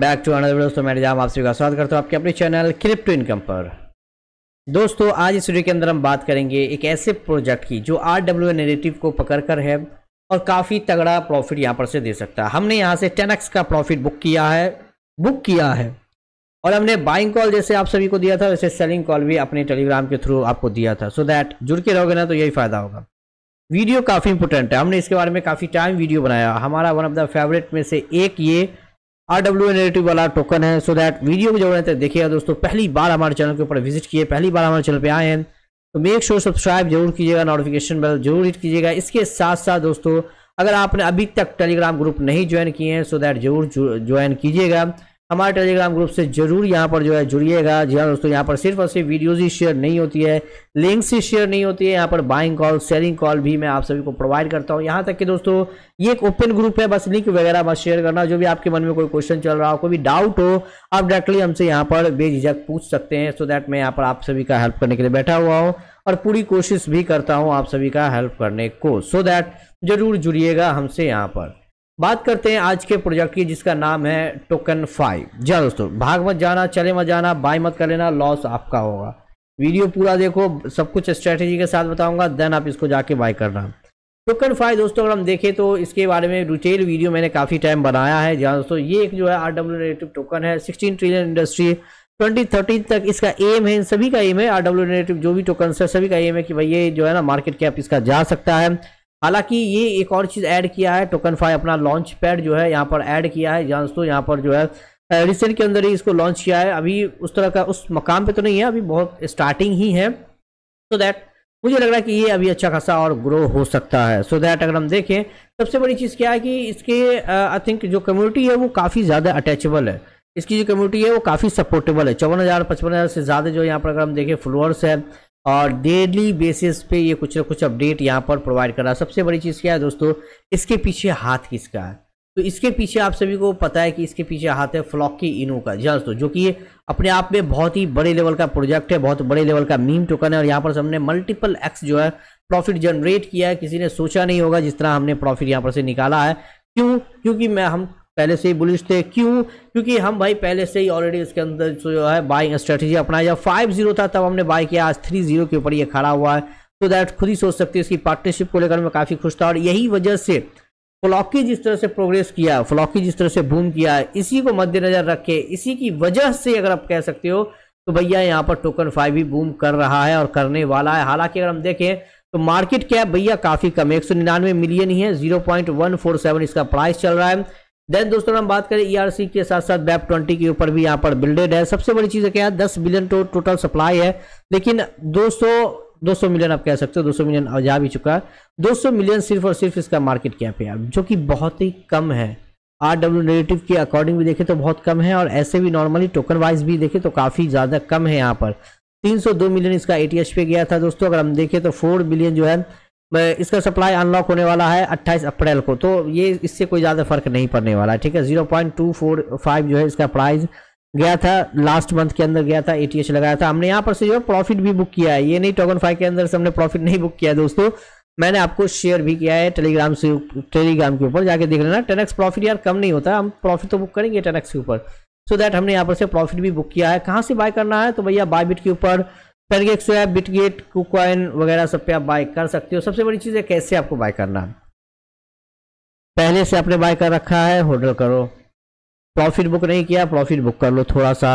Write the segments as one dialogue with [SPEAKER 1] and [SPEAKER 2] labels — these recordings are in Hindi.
[SPEAKER 1] बैक टू अनदर दोस्तों मैं निजाम आप का स्वागत करता हूं आपके अपने चैनल क्रिप्टो इनकम पर दोस्तों आज इस वीडियो के अंदर हम बात करेंगे एक ऐसे प्रोजेक्ट की जो आर डब्ल्यू नेरेटिव को पकड़ कर है और काफ़ी तगड़ा प्रॉफिट यहां पर से दे सकता है हमने यहां से टेन का प्रॉफिट बुक किया है बुक किया है और हमने बाइंग कॉल जैसे आप सभी को दिया था वैसे सेलिंग कॉल भी अपने टेलीग्राम के थ्रू आपको दिया था सो दैट जुड़ के रहोगे ना तो यही फ़ायदा होगा वीडियो काफ़ी इंपॉर्टेंट है हमने इसके बारे में काफ़ी टाइम वीडियो बनाया हमारा वन ऑफ द फेवरेट में से एक ये आर डब्ल्यू नेगेटिव वाला टोकन है सो दैट वीडियो को हैं देखिएगा दोस्तों पहली बार हमारे चैनल के ऊपर विजिट किए पहली बार हमारे चैनल पे आए हैं तो मेक श्योर सब्सक्राइब जरूर कीजिएगा नोटिफिकेशन बेल जरूर हिट कीजिएगा इसके साथ साथ दोस्तों अगर आपने अभी तक टेलीग्राम ग्रुप नहीं ज्वाइन किए हैं सो दैट जरूर ज्वाइन कीजिएगा हमारे टेलीग्राम ग्रुप से जरूर यहाँ पर जो है जुड़िएगा जी हाँ दोस्तों यहाँ पर सिर्फ और सिर्फ वीडियोज ही शेयर नहीं होती है लिंक्स ही शेयर नहीं होती है यहाँ पर बाइंग कॉल सेलिंग कॉल भी मैं आप सभी को प्रोवाइड करता हूँ यहाँ तक कि दोस्तों ये एक ओपन ग्रुप है बस लिंक वगैरह बस शेयर करना जो भी आपके मन में कोई क्वेश्चन चल रहा हो कोई भी डाउट हो आप डायरेक्टली हमसे यहाँ पर बेझिझक पूछ सकते हैं सो दैट मैं यहाँ पर आप सभी का हेल्प करने के लिए बैठा हुआ हूँ और पूरी कोशिश भी करता हूँ आप सभी का हेल्प करने को सो दैट जरूर जुड़िएगा हमसे यहाँ पर बात करते हैं आज के प्रोजेक्ट की जिसका नाम है टोकन फाइव जी हाँ दोस्तों भाग मत जाना चले मत जाना बाय मत कर लेना लॉस आपका होगा वीडियो पूरा देखो सब कुछ स्ट्रैटेजी के साथ बताऊंगा देन आप इसको जाके बाय करना टोकन फाइव दोस्तों अगर हम देखें तो इसके बारे में डिटेल वीडियो मैंने काफ़ी टाइम बनाया है जहाँ दोस्तों ये एक जो है आर डब्ल्यू नेगेटिव टोकन है sixteen trillion industry twenty thirteen तक इसका एम है सभी का एम है आर डब्ल्यू नेगेटिव जो भी टोकन है सभी का एम है कि भाई ये जो है ना मार्केट कैप इसका जा सकता है हालांकि ये एक और चीज़ ऐड किया है टोकन फाइव अपना लॉन्च पैड जो है यहाँ पर ऐड किया है यहाँ दोस्तों यहाँ पर जो है रिसेंट के अंदर ही इसको लॉन्च किया है अभी उस तरह का उस मकाम पे तो नहीं है अभी बहुत स्टार्टिंग ही है सो so दैट मुझे लग रहा है कि ये अभी अच्छा खासा और ग्रो हो सकता है सो so दैट अगर हम देखें सबसे बड़ी चीज़ क्या है कि इसके आई थिंक जो कम्युनिटी है वो काफ़ी ज़्यादा अटैचबल है इसकी जो कम्युनिटी है वो काफ़ी सपोर्टेबल है चौवन हज़ार पचपन हज़ार से ज़्यादा जो यहाँ पर अगर हम देखें फ्लोअर्स है और डेली बेसिस पे ये कुछ ना कुछ अपडेट यहाँ पर प्रोवाइड कर रहा है सबसे बड़ी चीज़ क्या है दोस्तों इसके पीछे हाथ किसका है तो इसके पीछे आप सभी को पता है कि इसके पीछे हाथ है फ्लॉकी इनो का जी हाँ दोस्तों जो कि ये अपने आप में बहुत ही बड़े लेवल का प्रोजेक्ट है बहुत बड़े लेवल का मीम टोकन है और यहाँ पर हमने मल्टीपल एक्स जो है प्रॉफिट जनरेट किया है किसी ने सोचा नहीं होगा जिस तरह हमने प्रॉफिट यहाँ पर से निकाला है क्यों क्योंकि मैं हम पहले से ही बुलिश थे क्यों क्योंकि हम भाई पहले से ही ऑलरेडी इसके अंदर जो है बाइंग स्ट्रेटेजी अपनाया जब फाइव जीरो था तब हमने बाई किया आज थ्री जीरो के ऊपर ये खड़ा हुआ है तो दैट खुद ही सोच सकते हैं इसकी पार्टनरशिप को लेकर मैं काफ़ी खुश था और यही वजह से फ्लॉकी जिस तरह से प्रोग्रेस किया फ्लॉकी जिस तरह से बूम किया है इसी को मद्देनजर रखे इसी की वजह से अगर आप कह सकते हो तो भैया यहाँ पर टोकन फाइव भी बूम कर रहा है और करने वाला है हालांकि अगर हम देखें तो मार्केट कैप भैया काफ़ी कम है एक मिलियन ही है जीरो इसका प्राइस चल रहा है देन दोस्तों हम बात करें ईआरसी e के साथ साथ बैप ट्वेंटी के ऊपर भी यहाँ पर बिल्डेड है सबसे बड़ी चीज़ है दस बिलियन तो टोटल सप्लाई है लेकिन दो सौ मिलियन आप कह सकते हो दो सौ मिलियन जा भी चुका है 200 मिलियन सिर्फ और सिर्फ इसका मार्केट कैप है जो कि बहुत ही कम है आर डब्ल्यू नेगेटिव के अकॉर्डिंग भी देखें तो बहुत कम है और ऐसे भी नॉर्मली टोकन वाइज भी देखें तो काफ़ी ज़्यादा कम है यहाँ पर दो मिलियन इसका ए पे गया था दोस्तों अगर हम देखें तो फोर बिलियन जो है इसका सप्लाई अनलॉक होने वाला है 28 अप्रैल को तो ये इससे कोई ज़्यादा फर्क नहीं पड़ने वाला है ठीक है 0.245 जो है इसका प्राइस गया था लास्ट मंथ के अंदर गया था एटीएच लगाया था हमने यहाँ पर से जो है प्रॉफिट भी बुक किया है ये नहीं टोकन फाइव के अंदर से हमने प्रॉफिट नहीं बुक किया है दोस्तों मैंने आपको शेयर भी किया है टेलीग्राम से टेलीग्राम के ऊपर जाके देख लेना टेनक्स प्रॉफिट यार कम नहीं होता हम प्रॉफिट तो बुक करेंगे टेनक्स के ऊपर सो so दैट हमने यहाँ पर से प्रॉफिट भी बुक किया है कहाँ से बाय करना है तो भैया बायबिट के ऊपर पहले एक सौ बिटगेट कुकॉइन वगैरह सब पे आप बाय कर सकते हो सबसे बड़ी चीज़ है कैसे आपको बाय करना पहले से आपने बाय कर रखा है होल्डर करो प्रॉफिट बुक नहीं किया प्रॉफिट बुक कर लो थोड़ा सा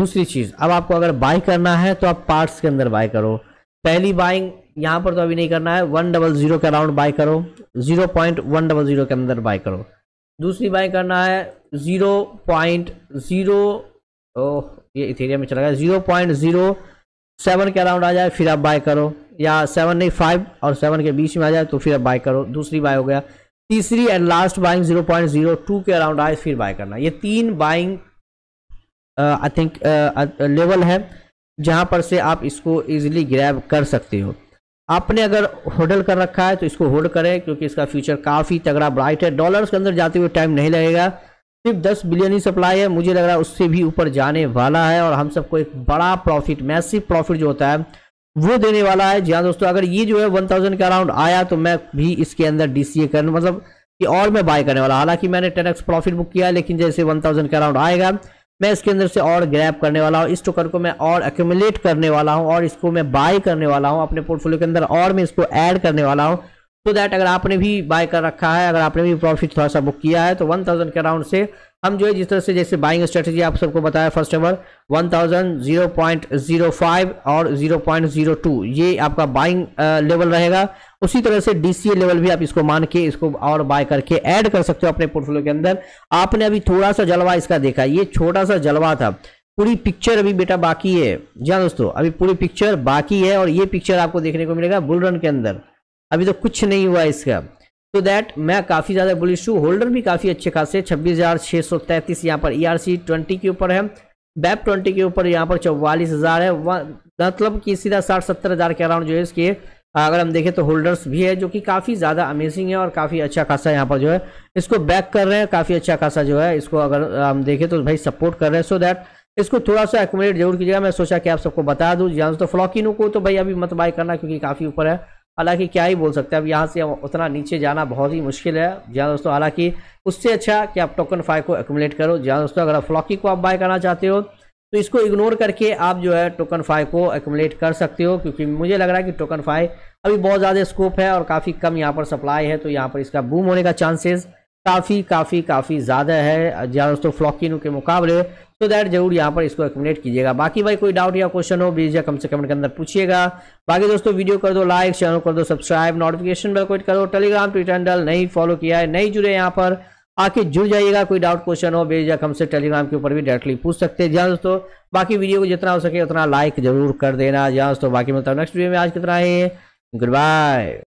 [SPEAKER 1] दूसरी चीज़ अब आपको अगर बाय करना है तो आप पार्ट्स के अंदर बाय करो पहली बाइंग यहाँ पर तो अभी नहीं करना है वन डबल ज़ीरो के अराउंड बाय करो zero point one double zero के अंदर बाय करो दूसरी बाय करना है ज़ीरो पॉइंट ज़ीरो ये इथेरिया में चला गया ज़ीरो पॉइंट ज़ीरो सेवन के अराउंड आ जाए फिर आप बाय करो या सेवन नहीं फाइव और सेवन के बीच में आ जाए तो फिर आप बाय करो दूसरी बाय हो गया तीसरी and last buying zero point zero two के अराउंड आए फिर बाय करना ये तीन बाइंग आई थिंक लेवल है जहां पर से आप इसको इजीली ग्रैब कर सकते हो आपने अगर होल्ड कर रखा है तो इसको होल्ड करें क्योंकि इसका फ्यूचर काफ़ी तगड़ा ब्राइट है डॉलर्स के अंदर जाते हुए टाइम नहीं लगेगा सिर्फ 10 बिलियन ही सप्लाई है मुझे लग रहा है उससे भी ऊपर जाने वाला है और हम सबको एक बड़ा प्रॉफिट मैसिव प्रॉफिट जो होता है वो देने वाला है जी हाँ दोस्तों अगर ये जो है 1000 के अराउंड आया तो मैं भी इसके अंदर डीसीए करने मतलब कि और मैं बाय करने वाला हालांकि मैंने एक्स प्रॉफिट बुक किया लेकिन जैसे थाउजेंड के अराउंड आएगा मैं इसके अंदर से और ग्रैप करने वाला हूँ इस टोकन को मैं और एक्यूमुलेट करने वाला हूँ और इसको मैं बाय करने वाला हूँ अपने पोर्टफोलियो के अंदर और मैं इसको ऐड करने वाला हूँ सो दैट अगर आपने भी बाय कर रखा है अगर आपने भी प्रॉफिट थोड़ा सा बुक किया है तो वन थाउजेंड के अराउंड से हम जो है जिस तरह से जैसे बाइंग स्ट्रेटेजी आप सबको बताया first number one thousand zero point zero five और जीरो पॉइंट जीरो टू ये आपका बाइंग लेवल रहेगा उसी तरह से डीसीए लेवल भी आप इसको मान के इसको और बाय करके ऐड कर सकते हो अपने पोर्टफोलियो के अंदर आपने अभी थोड़ा सा जलवा इसका देखा ये छोटा सा जलवा था पूरी पिक्चर अभी बेटा बाकी है जी दोस्तों अभी पूरी पिक्चर बाकी है और ये पिक्चर आपको देखने को मिलेगा बुलरन के अंदर अभी तो कुछ नहीं हुआ इसका तो दैट मैं काफ़ी ज़्यादा बुलिश हूँ होल्डर भी काफ़ी अच्छे खासे छब्बीस हज़ार छः सौ तैंतीस यहाँ पर ई आर सी ट्वेंटी के ऊपर है बैप ट्वेंटी के ऊपर यहाँ पर चौवालीस हज़ार है मतलब कि सीधा साठ सत्तर हज़ार के अराउंड जो है इसके अगर हम देखें तो होल्डर्स भी है जो कि काफ़ी ज़्यादा अमेजिंग है और काफ़ी अच्छा खासा यहाँ पर जो है इसको बैक कर रहे हैं काफ़ी अच्छा खासा जो है इसको अगर हम देखें तो भाई सपोर्ट कर रहे हैं सो दैट इसको थोड़ा सा एकोमोडेट जरूर कीजिएगा मैं सोचा कि आप सबको बता दूँ जान तो फ्लॉकिन को तो भाई अभी मत बाय करना क्योंकि काफ़ी ऊपर है हालांकि क्या ही बोल सकते हैं अब यहाँ से उतना नीचे जाना बहुत ही मुश्किल है जहाँ दोस्तों हालांकि उससे अच्छा कि आप टोकन फाइव को एकोमलेट करो जहाँ दोस्तों अगर आप फ्लॉकी को आप बाय करना चाहते हो तो इसको इग्नोर करके आप जो है टोकन फाइव को एकोमलेट कर सकते हो क्योंकि मुझे लग रहा है कि टोकन फाइव अभी बहुत ज़्यादा स्कोप है और काफ़ी कम यहाँ पर सप्लाई है तो यहाँ पर इसका बूम होने का चांसेज़ काफ़ी काफ़ी काफ़ी ज़्यादा है ज़्यादा हाँ दोस्तों फ्लॉकिन के मुकाबले तो दैट जरूर यहाँ पर इसको रिकमेंड कीजिएगा बाकी भाई कोई डाउट या क्वेश्चन हो बीजा कम से कमेंट के अंदर पूछिएगा बाकी दोस्तों वीडियो कर दो लाइक चैनल कर दो सब्सक्राइब नोटिफिकेशन बेल को करो टेलीग्राम ट्विटर हैंडल नहीं फॉलो किया है नहीं जुड़े यहाँ पर आके जुड़ जाइएगा कोई डाउट क्वेश्चन हो कम हमसे टेलीग्राम के ऊपर भी डायरेक्टली पूछ सकते हैं जहाँ दोस्तों बाकी वीडियो को जितना हो सके उतना लाइक जरूर कर देना जहाँ दोस्तों बाकी मतलब नेक्स्ट वीडियो में आज कितना है गुड बाय